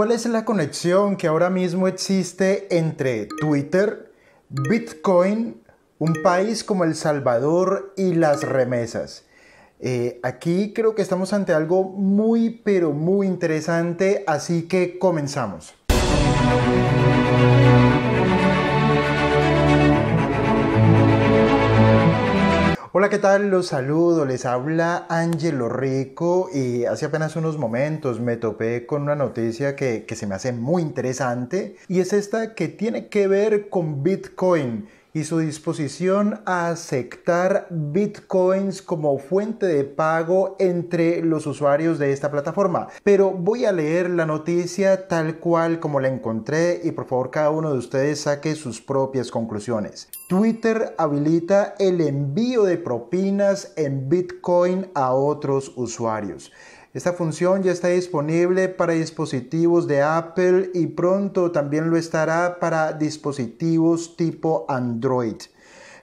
¿Cuál es la conexión que ahora mismo existe entre Twitter, Bitcoin, un país como El Salvador y las remesas? Eh, aquí creo que estamos ante algo muy pero muy interesante, así que comenzamos. Hola, ¿qué tal? Los saludo, les habla Angelo Rico y hace apenas unos momentos me topé con una noticia que, que se me hace muy interesante y es esta que tiene que ver con Bitcoin y su disposición a aceptar bitcoins como fuente de pago entre los usuarios de esta plataforma. Pero voy a leer la noticia tal cual como la encontré y por favor cada uno de ustedes saque sus propias conclusiones. Twitter habilita el envío de propinas en bitcoin a otros usuarios. Esta función ya está disponible para dispositivos de Apple y pronto también lo estará para dispositivos tipo Android.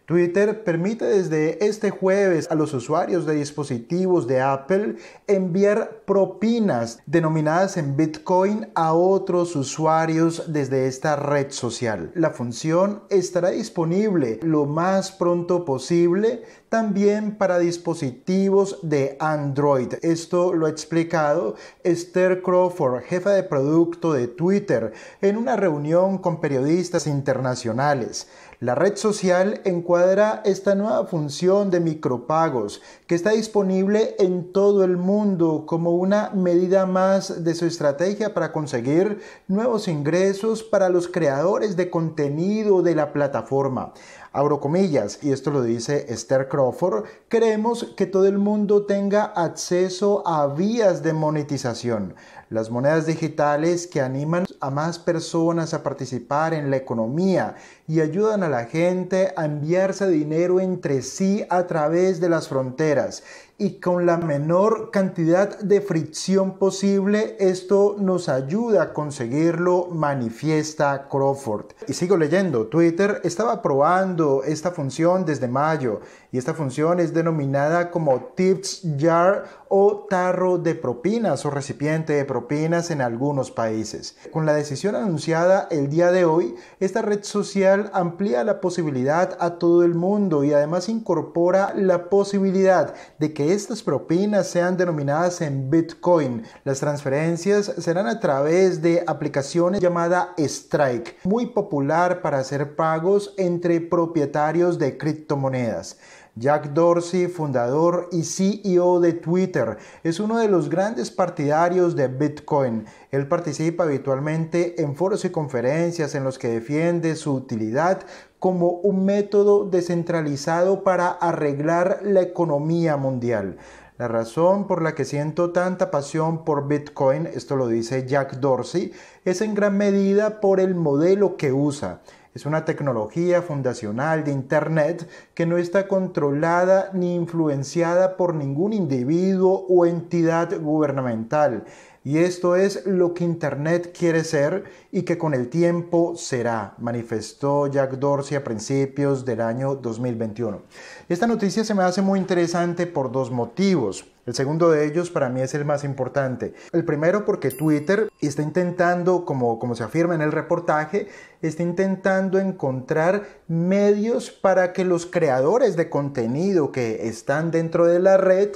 Twitter permite desde este jueves a los usuarios de dispositivos de Apple enviar propinas denominadas en Bitcoin a otros usuarios desde esta red social. La función estará disponible lo más pronto posible también para dispositivos de Android. Esto lo ha explicado Esther Crawford, jefa de producto de Twitter, en una reunión con periodistas internacionales. La red social encuadra esta nueva función de micropagos que está disponible en todo el mundo como una medida más de su estrategia para conseguir nuevos ingresos para los creadores de contenido de la plataforma. Abro comillas, y esto lo dice Esther Crawford, creemos que todo el mundo tenga acceso a vías de monetización. Las monedas digitales que animan a más personas a participar en la economía y ayudan a la gente a enviarse dinero entre sí a través de las fronteras y con la menor cantidad de fricción posible, esto nos ayuda a conseguirlo, manifiesta Crawford. Y sigo leyendo, Twitter estaba probando esta función desde mayo y esta función es denominada como tips jar o tarro de propinas o recipiente de propinas en algunos países. Con la decisión anunciada el día de hoy, esta red social amplía la posibilidad a todo el mundo y además incorpora la posibilidad de que estas propinas sean denominadas en Bitcoin. Las transferencias serán a través de aplicaciones llamada Strike, muy popular para hacer pagos entre propietarios de criptomonedas. Jack Dorsey, fundador y CEO de Twitter, es uno de los grandes partidarios de Bitcoin. Él participa habitualmente en foros y conferencias en los que defiende su utilidad como un método descentralizado para arreglar la economía mundial. La razón por la que siento tanta pasión por Bitcoin, esto lo dice Jack Dorsey, es en gran medida por el modelo que usa. Es una tecnología fundacional de Internet que no está controlada ni influenciada por ningún individuo o entidad gubernamental y esto es lo que Internet quiere ser y que con el tiempo será, manifestó Jack Dorsey a principios del año 2021. Esta noticia se me hace muy interesante por dos motivos. El segundo de ellos para mí es el más importante. El primero porque Twitter está intentando, como, como se afirma en el reportaje, está intentando encontrar medios para que los creadores de contenido que están dentro de la red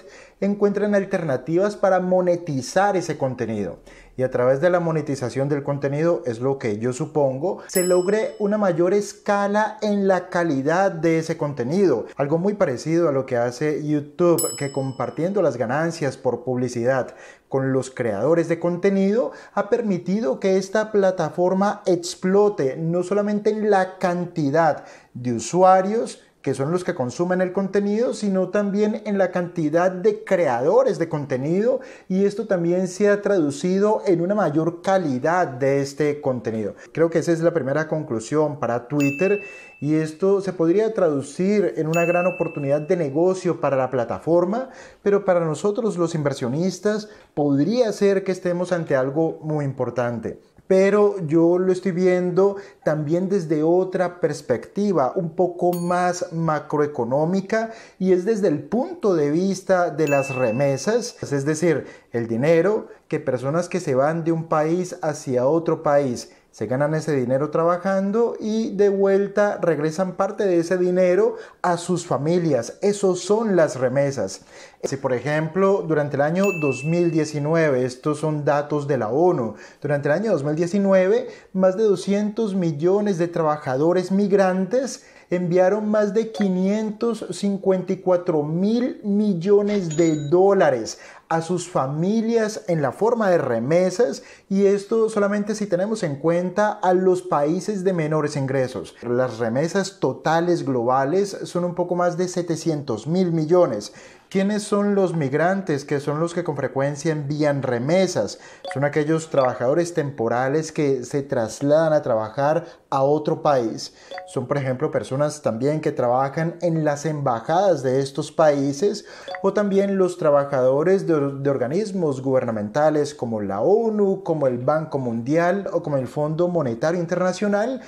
encuentran alternativas para monetizar ese contenido. Y a través de la monetización del contenido es lo que yo supongo, se logre una mayor escala en la calidad de ese contenido. Algo muy parecido a lo que hace YouTube, que compartiendo las ganancias por publicidad con los creadores de contenido, ha permitido que esta plataforma explote no solamente en la cantidad de usuarios, que son los que consumen el contenido, sino también en la cantidad de creadores de contenido y esto también se ha traducido en una mayor calidad de este contenido. Creo que esa es la primera conclusión para Twitter y esto se podría traducir en una gran oportunidad de negocio para la plataforma, pero para nosotros los inversionistas podría ser que estemos ante algo muy importante pero yo lo estoy viendo también desde otra perspectiva, un poco más macroeconómica, y es desde el punto de vista de las remesas, es decir, el dinero que personas que se van de un país hacia otro país se ganan ese dinero trabajando y de vuelta regresan parte de ese dinero a sus familias. Esos son las remesas. Si por ejemplo durante el año 2019, estos son datos de la ONU, durante el año 2019 más de 200 millones de trabajadores migrantes enviaron más de 554 mil millones de dólares a sus familias en la forma de remesas y esto solamente si tenemos en cuenta a los países de menores ingresos. Las remesas totales globales son un poco más de 700 mil millones ¿Quiénes son los migrantes? Que son los que con frecuencia envían remesas. Son aquellos trabajadores temporales que se trasladan a trabajar a otro país. Son, por ejemplo, personas también que trabajan en las embajadas de estos países o también los trabajadores de, organismos gubernamentales como la ONU, como el Banco Mundial o como el Fondo Monetario Internacional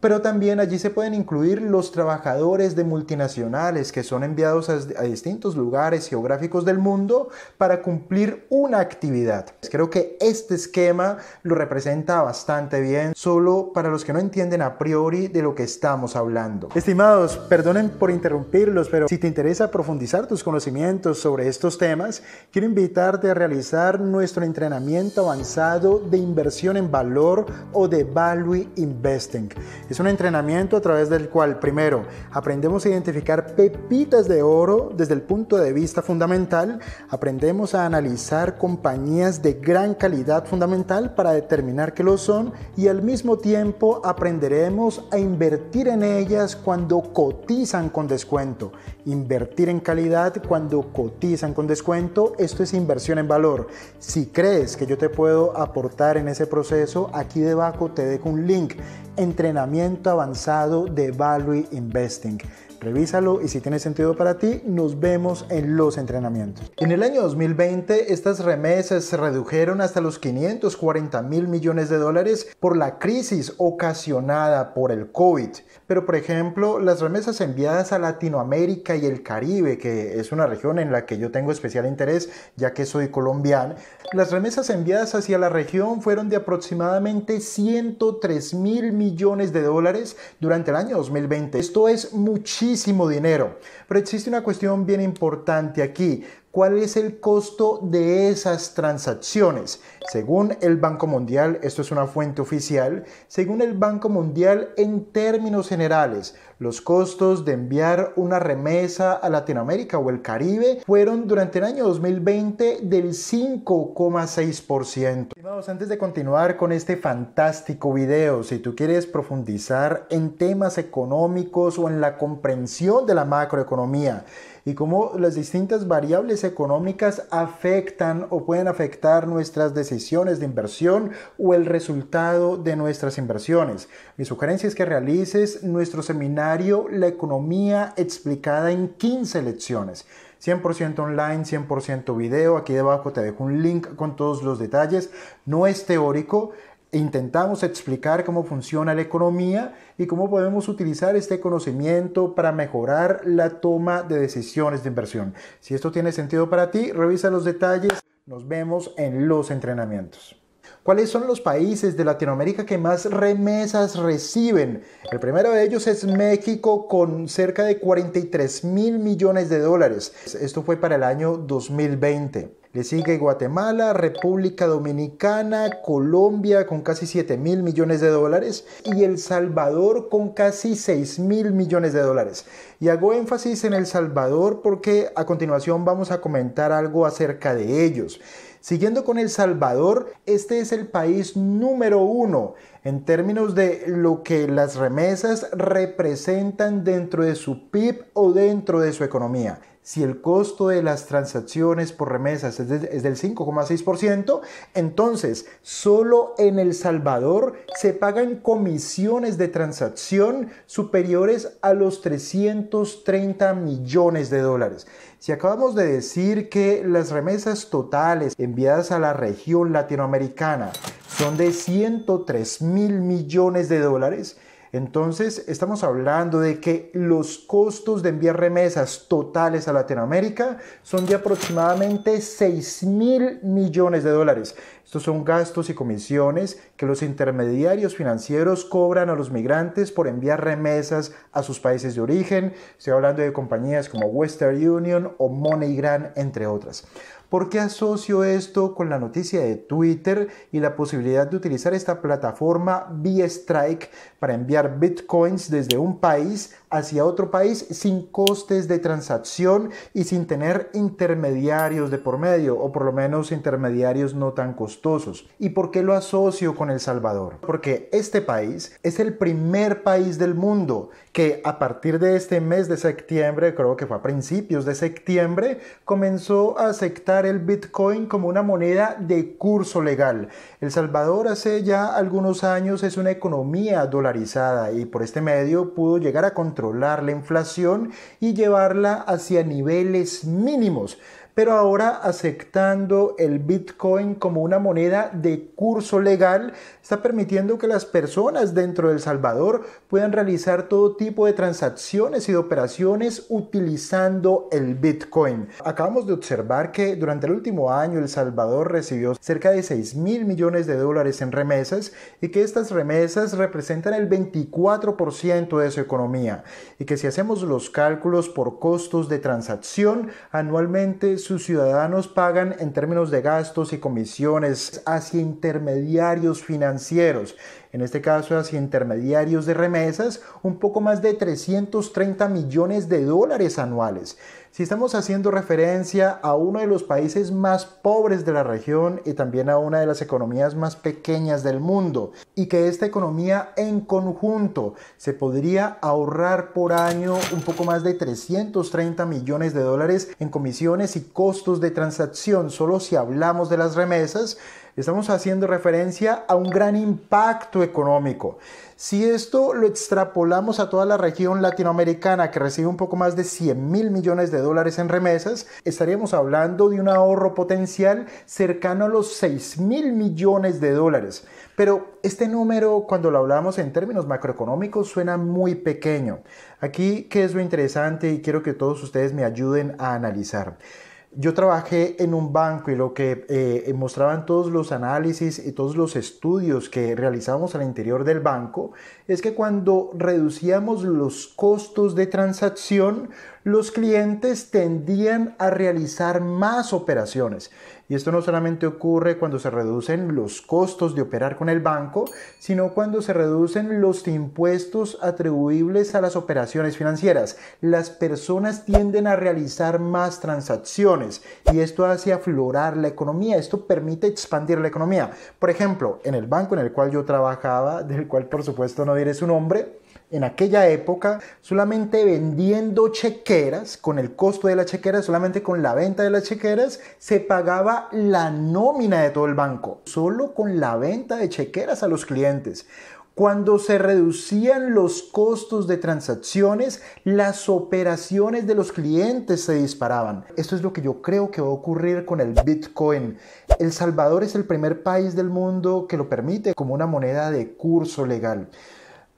pero también allí se pueden incluir los trabajadores de multinacionales que son enviados a, distintos lugares geográficos del mundo para cumplir una actividad. Creo que este esquema lo representa bastante bien, solo para los que no entienden a priori de lo que estamos hablando. Estimados, perdonen por interrumpirlos, pero si te interesa profundizar tus conocimientos sobre estos temas, quiero invitarte a realizar nuestro entrenamiento avanzado de inversión en valor o de Value Investing. Es un entrenamiento a través del cual, primero, aprendemos a identificar pepitas de oro desde el punto de vista fundamental, aprendemos a analizar compañías de gran calidad fundamental para determinar que lo son y al mismo tiempo aprenderemos a invertir en ellas cuando cotizan con descuento. Invertir en calidad cuando cotizan con descuento, esto es inversión en valor. Si crees que yo te puedo aportar en ese proceso, aquí debajo te dejo un link, entrenamiento avanzado de Value Investing. Revísalo y si tiene sentido para ti, nos vemos en los entrenamientos. En el año 2020, estas remesas se redujeron hasta los 540 mil millones de dólares por la crisis ocasionada por el COVID. Pero, por ejemplo, las remesas enviadas a Latinoamérica y el Caribe, que es una región en la que yo tengo especial interés, ya que soy colombiano, las remesas enviadas hacia la región fueron de aproximadamente 103 mil millones de dólares durante el año 2020. Esto es muchísimo dinero. Pero existe una cuestión bien importante aquí cuál es el costo de esas transacciones. Según el Banco Mundial, esto es una fuente oficial, según el Banco Mundial, en términos generales, los costos de enviar una remesa a Latinoamérica o el Caribe fueron durante el año 2020 del 5,6%. vamos antes de continuar con este fantástico video, si tú quieres profundizar en temas económicos o en la comprensión de la macroeconomía, y cómo las distintas variables económicas afectan o pueden afectar nuestras decisiones de inversión o el resultado de nuestras inversiones. Mi sugerencia es que realices nuestro seminario La economía explicada en 15 lecciones. 100% online, 100% video. Aquí debajo te dejo un link con todos los detalles. No es teórico, intentamos explicar cómo funciona la economía y cómo podemos utilizar este conocimiento para mejorar la toma de decisiones de inversión. Si esto tiene sentido para ti, revisa los detalles. Nos vemos en los entrenamientos. ¿Cuáles son los países de Latinoamérica que más remesas reciben? El primero de ellos es México con cerca de 43 mil millones de dólares. Esto fue para el año 2020. Le sigue Guatemala, República Dominicana, Colombia con casi 7 mil millones de dólares y El Salvador con casi 6 mil millones de dólares. Y hago énfasis en El Salvador porque a continuación vamos a comentar algo acerca de ellos. Siguiendo con El Salvador, este es el país número uno en términos de lo que las remesas representan dentro de su PIB o dentro de su economía si el costo de las transacciones por remesas es, del 5,6%, entonces solo en El Salvador se pagan comisiones de transacción superiores a los 330 millones de dólares. Si acabamos de decir que las remesas totales enviadas a la región latinoamericana son de 103 mil millones de dólares, entonces, estamos hablando de que los costos de enviar remesas totales a Latinoamérica son de aproximadamente 6 mil millones de dólares. Estos son gastos y comisiones que los intermediarios financieros cobran a los migrantes por enviar remesas a sus países de origen. Estoy hablando de compañías como Western Union o MoneyGram, entre otras. ¿Por qué asocio esto con la noticia de Twitter y la posibilidad de utilizar esta plataforma b para enviar bitcoins desde un país hacia otro país sin costes de transacción y sin tener intermediarios de por medio, o por lo menos intermediarios no tan costosos. ¿Y por qué lo asocio con El Salvador? Porque este país es el primer país del mundo que a partir de este mes de septiembre, creo que fue a principios de septiembre, comenzó a aceptar el Bitcoin como una moneda de curso legal. El Salvador hace ya algunos años es una economía dolarizada y por este medio pudo llegar a contar controlar la inflación y llevarla hacia niveles mínimos pero ahora aceptando el Bitcoin como una moneda de curso legal, está permitiendo que las personas dentro de El Salvador puedan realizar todo tipo de transacciones y de operaciones utilizando el Bitcoin. Acabamos de observar que durante el último año El Salvador recibió cerca de 6 mil millones de dólares en remesas y que estas remesas representan el 24% de su economía y que si hacemos los cálculos por costos de transacción, anualmente sus ciudadanos pagan en términos de gastos y comisiones hacia intermediarios financieros, en este caso hacia intermediarios de remesas, un poco más de 330 millones de dólares anuales. Si estamos haciendo referencia a uno de los países más pobres de la región y también a una de las economías más pequeñas del mundo, y que esta economía en conjunto se podría ahorrar por año un poco más de 330 millones de dólares en comisiones y costos de transacción, solo si hablamos de las remesas, estamos haciendo referencia a un gran impacto económico. Si esto lo extrapolamos a toda la región latinoamericana que recibe un poco más de 100 mil millones de dólares en remesas, estaríamos hablando de un ahorro potencial cercano a los 6 mil millones de dólares. Pero este número, cuando lo hablamos en términos macroeconómicos, suena muy pequeño. Aquí, ¿qué es lo interesante? Y quiero que todos ustedes me ayuden a analizar yo trabajé en un banco y lo que eh, mostraban todos los análisis y todos los estudios que realizábamos al interior del banco es que cuando reducíamos los costos de transacción, los clientes tendían a realizar más operaciones. Y esto no solamente ocurre cuando se reducen los costos de operar con el banco, sino cuando se reducen los impuestos atribuibles a las operaciones financieras. Las personas tienden a realizar más transacciones y esto hace aflorar la economía, esto permite expandir la economía. Por ejemplo, en el banco en el cual yo trabajaba, del cual por supuesto no diré su nombre, en aquella época solamente vendiendo chequeras, con el costo de la chequera, solamente con la venta de las chequeras, se pagaba la nómina de todo el banco, solo con la venta de chequeras a los clientes. Cuando se reducían los costos de transacciones, las operaciones de los clientes se disparaban. Esto es lo que yo creo que va a ocurrir con el Bitcoin. El Salvador es el primer país del mundo que lo permite como una moneda de curso legal.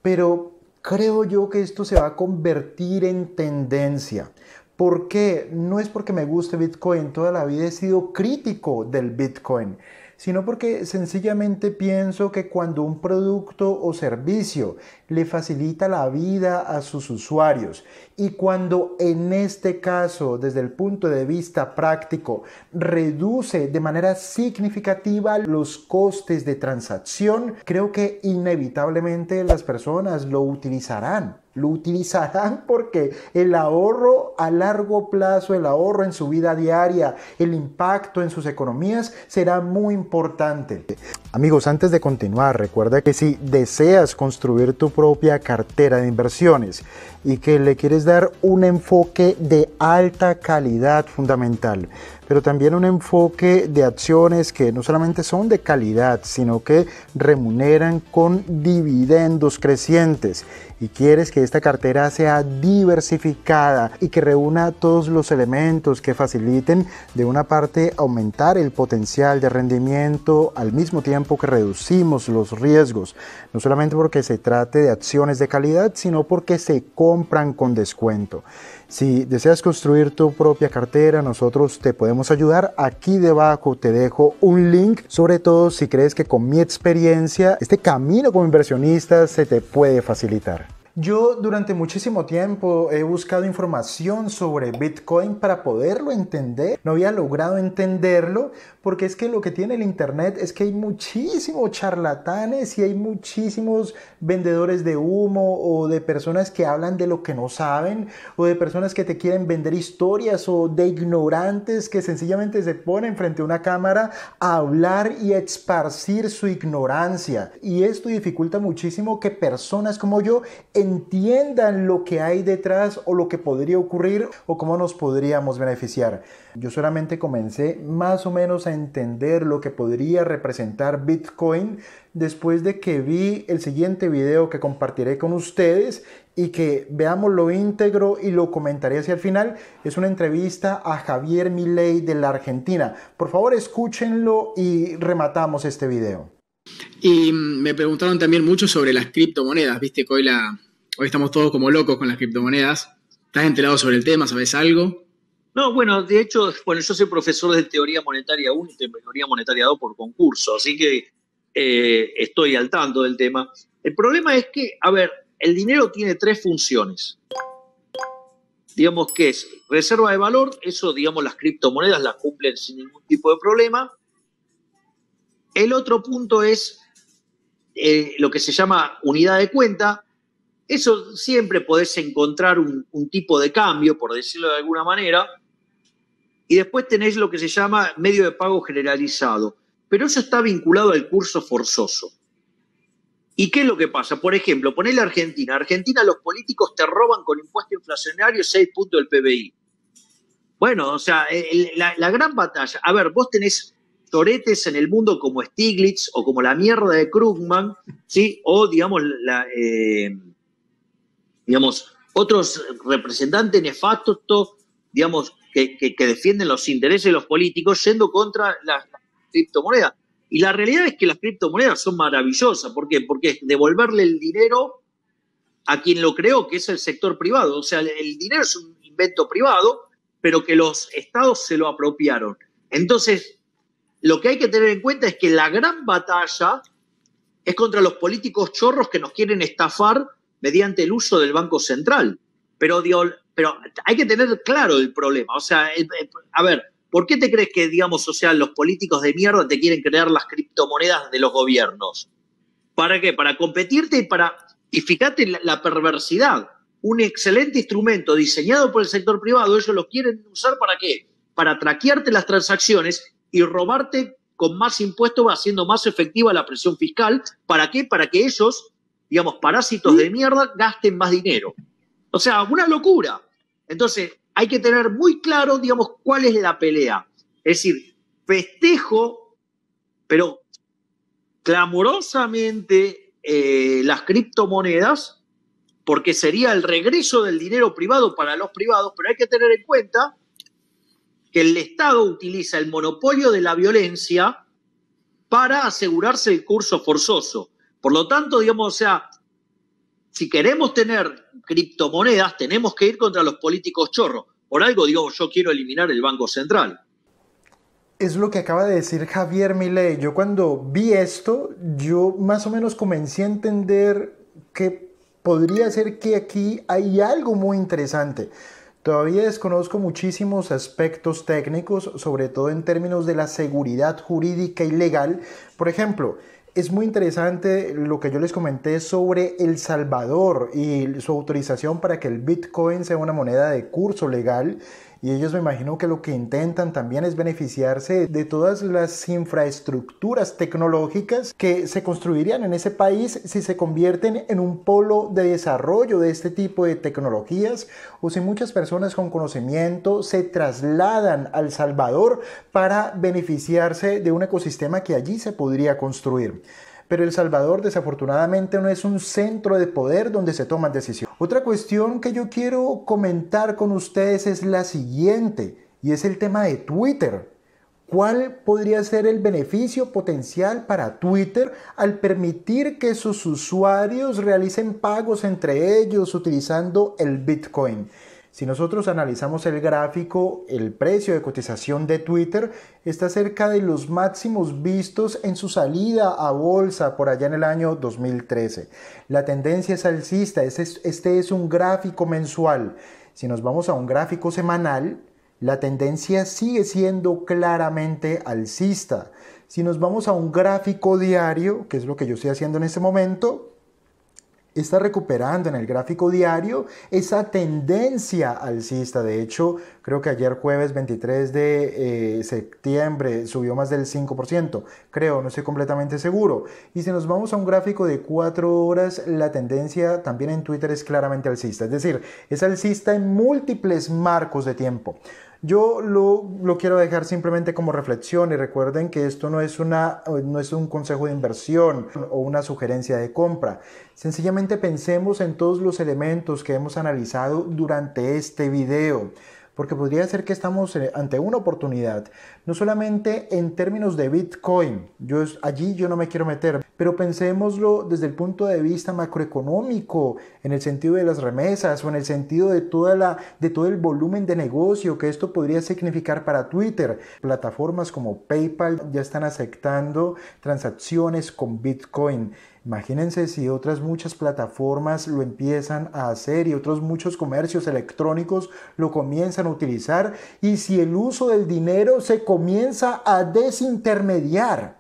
Pero creo yo que esto se va a convertir en tendencia. ¿Por qué? No es porque me guste Bitcoin, toda la vida he sido crítico del Bitcoin, sino porque sencillamente pienso que cuando un producto o servicio le facilita la vida a sus usuarios. Y cuando en este caso, desde el punto de vista práctico, reduce de manera significativa los costes de transacción, creo que inevitablemente las personas lo utilizarán. Lo utilizarán porque el ahorro a largo plazo, el ahorro en su vida diaria, el impacto en sus economías será muy importante. Amigos, antes de continuar, recuerda que si deseas construir tu propia cartera de inversiones y que le quieres dar un enfoque de alta calidad fundamental, pero también un enfoque de acciones que no solamente son de calidad, sino que remuneran con dividendos crecientes y quieres que esta cartera sea diversificada y que reúna todos los elementos que faciliten de una parte aumentar el potencial de rendimiento al mismo tiempo que reducimos los riesgos, no solamente porque se trate de acciones de calidad, sino porque se compran con descuento. Si deseas construir tu propia cartera, nosotros te podemos ayudar. Aquí debajo te dejo un link, sobre todo si crees que con mi experiencia, este camino como inversionista se te puede facilitar. Yo durante muchísimo tiempo he buscado información sobre Bitcoin para poderlo entender. No había logrado entenderlo porque es que lo que tiene el Internet es que hay muchísimos charlatanes y hay muchísimos vendedores de humo o de personas que hablan de lo que no saben o de personas que te quieren vender historias o de ignorantes que sencillamente se ponen frente a una cámara a hablar y a esparcir su ignorancia. Y esto dificulta muchísimo que personas como yo en entiendan lo que hay detrás o lo que podría ocurrir o cómo nos podríamos beneficiar. Yo solamente comencé más o menos a entender lo que podría representar Bitcoin después de que vi el siguiente video que compartiré con ustedes y que veamos lo íntegro y lo comentaré hacia el final. Es una entrevista a Javier Milei de la Argentina. Por favor, escúchenlo y rematamos este video. Y mm, me preguntaron también mucho sobre las criptomonedas. Viste la, hoy estamos todos como locos con las criptomonedas. ¿Estás enterado sobre el tema? ¿Sabes algo? No, bueno, de hecho, bueno, yo soy profesor de teoría monetaria 1 y teoría monetaria 2 por concurso, así que eh, estoy al tanto del tema. El problema es que, a ver, el dinero tiene tres funciones. Digamos que es reserva de valor, eso, digamos, las criptomonedas las cumplen sin ningún tipo de problema. El otro punto es eh, lo que se llama unidad de cuenta, eso siempre podés encontrar un, tipo de cambio, por decirlo de alguna manera, y después tenés lo que se llama medio de pago generalizado, pero eso está vinculado al curso forzoso. ¿Y qué es lo que pasa? Por ejemplo, la Argentina. Argentina los políticos te roban con impuesto inflacionario 6 puntos del PBI. Bueno, o sea, la, gran batalla. A ver, vos tenés toretes en el mundo como Stiglitz o como la mierda de Krugman, ¿sí? O, digamos, la, eh, digamos, otros representantes nefastos, digamos, que, defienden los intereses de los políticos yendo contra las criptomonedas. Y la realidad es que las criptomonedas son maravillosas. ¿Por qué? Porque es devolverle el dinero a quien lo creó, que es el sector privado. O sea, el dinero es un invento privado, pero que los estados se lo apropiaron. Entonces, lo que hay que tener en cuenta es que la gran batalla es contra los políticos chorros que nos quieren estafar mediante el uso del Banco Central. Pero, pero hay que tener claro el problema. O sea, eh, eh, a ver, ¿por qué te crees que, digamos, o sea, los políticos de mierda te quieren crear las criptomonedas de los gobiernos? ¿Para qué? Para competirte y para... Y fíjate la, la perversidad. Un excelente instrumento diseñado por el sector privado, ellos lo quieren usar para qué? Para traquearte las transacciones y robarte con más impuestos, haciendo más efectiva la presión fiscal. ¿Para qué? Para que ellos digamos, parásitos de mierda gasten más dinero. O sea, una locura. Entonces, hay que tener muy claro, digamos, cuál es la pelea. Es decir, festejo, pero clamorosamente eh, las criptomonedas, porque sería el regreso del dinero privado para los privados, pero hay que tener en cuenta que el Estado utiliza el monopolio de la violencia para asegurarse el curso forzoso. Por lo tanto, digamos, o sea, si queremos tener criptomonedas, tenemos que ir contra los políticos chorros. Por algo, digo, yo quiero eliminar el Banco Central. Es lo que acaba de decir Javier Milei. Yo cuando vi esto, yo más o menos comencé a entender que podría ser que aquí hay algo muy interesante. Todavía desconozco muchísimos aspectos técnicos, sobre todo en términos de la seguridad jurídica y legal. Por ejemplo, es muy interesante lo que yo les comenté sobre El Salvador y su autorización para que el Bitcoin sea una moneda de curso legal y ellos me imagino que lo que intentan también es beneficiarse de todas las infraestructuras tecnológicas que se construirían en ese país si se convierten en un polo de desarrollo de este tipo de tecnologías o si muchas personas con conocimiento se trasladan al Salvador para beneficiarse de un ecosistema que allí se podría construir pero El Salvador desafortunadamente no es un centro de poder donde se toman decisiones. Otra cuestión que yo quiero comentar con ustedes es la siguiente, y es el tema de Twitter. ¿Cuál podría ser el beneficio potencial para Twitter al permitir que sus usuarios realicen pagos entre ellos utilizando el Bitcoin? Si nosotros analizamos el gráfico, el precio de cotización de Twitter está cerca de los máximos vistos en su salida a bolsa por allá en el año 2013. La tendencia es alcista, este, este es un gráfico mensual. Si nos vamos a un gráfico semanal, la tendencia sigue siendo claramente alcista. Si nos vamos a un gráfico diario, que es lo que yo estoy haciendo en este momento, está recuperando en el gráfico diario esa tendencia alcista. De hecho, creo que ayer jueves 23 de eh, septiembre subió más del 5%, creo, no estoy completamente seguro. Y si nos vamos a un gráfico de 4 horas, la tendencia también en Twitter es claramente alcista. Es decir, es alcista en múltiples marcos de tiempo. Yo lo, quiero dejar simplemente como reflexión y recuerden que esto no es, una, no es un consejo de inversión o una sugerencia de compra. Sencillamente pensemos en todos los elementos que hemos analizado durante este video porque podría ser que estamos eh, ante una oportunidad, no solamente en términos de Bitcoin, yo allí yo no me quiero meter, pero pensémoslo desde el punto de vista macroeconómico, en el sentido de las remesas o en el sentido de, toda la, de todo el volumen de negocio que esto podría significar para Twitter. Plataformas como PayPal ya están aceptando transacciones con Bitcoin. Imagínense si otras muchas plataformas lo empiezan a hacer y otros muchos comercios electrónicos lo comienzan a utilizar y si el uso del dinero se comienza a desintermediar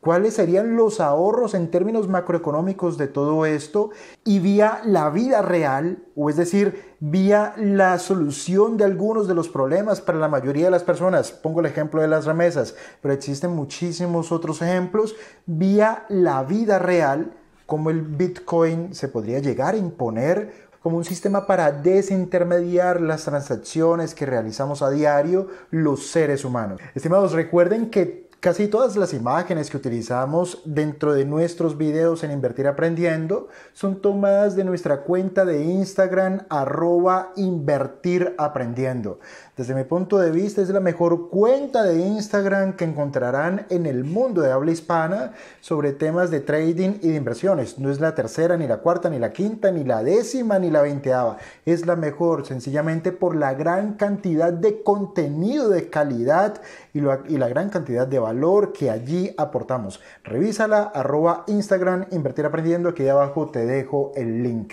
cuáles serían los ahorros en términos macroeconómicos de todo esto y vía la vida real, o es decir, vía la solución de algunos de los problemas para la mayoría de las personas. Pongo el ejemplo de las remesas, pero existen muchísimos otros ejemplos, vía la vida real, como el Bitcoin se podría llegar a imponer como un sistema para desintermediar las transacciones que realizamos a diario los seres humanos. Estimados, recuerden que Casi todas las imágenes que utilizamos dentro de nuestros videos en Invertir Aprendiendo son tomadas de nuestra cuenta de Instagram arroba Invertir Aprendiendo. Desde mi punto de vista es la mejor cuenta de Instagram que encontrarán en el mundo de habla hispana sobre temas de trading y de inversiones. No es la tercera, ni la cuarta, ni la quinta, ni la décima, ni la veinteava. Es la mejor sencillamente por la gran cantidad de contenido de calidad y, la gran cantidad de valor que allí aportamos. Revísala arroba Instagram, invertir aprendiendo, aquí abajo te dejo el link.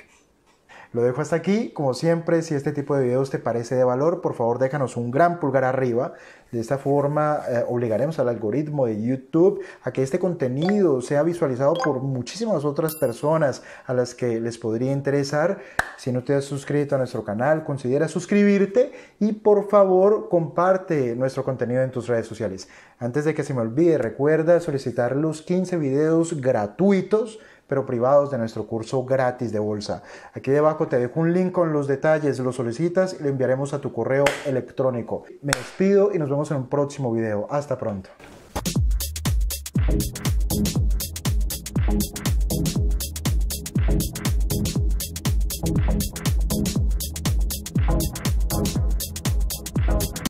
Lo dejo hasta aquí, como siempre, si este tipo de videos te parece de valor, por favor déjanos un gran pulgar arriba. De esta forma eh, obligaremos al algoritmo de YouTube a que este contenido sea visualizado por muchísimas otras personas a las que les podría interesar. Si no te has suscrito a nuestro canal, considera suscribirte y por favor comparte nuestro contenido en tus redes sociales. Antes de que se me olvide, recuerda solicitar los 15 videos gratuitos pero privados de nuestro curso gratis de bolsa. Aquí debajo te dejo un link con los detalles, lo solicitas y lo enviaremos a tu correo electrónico. Me despido y nos vemos en un próximo video. Hasta pronto.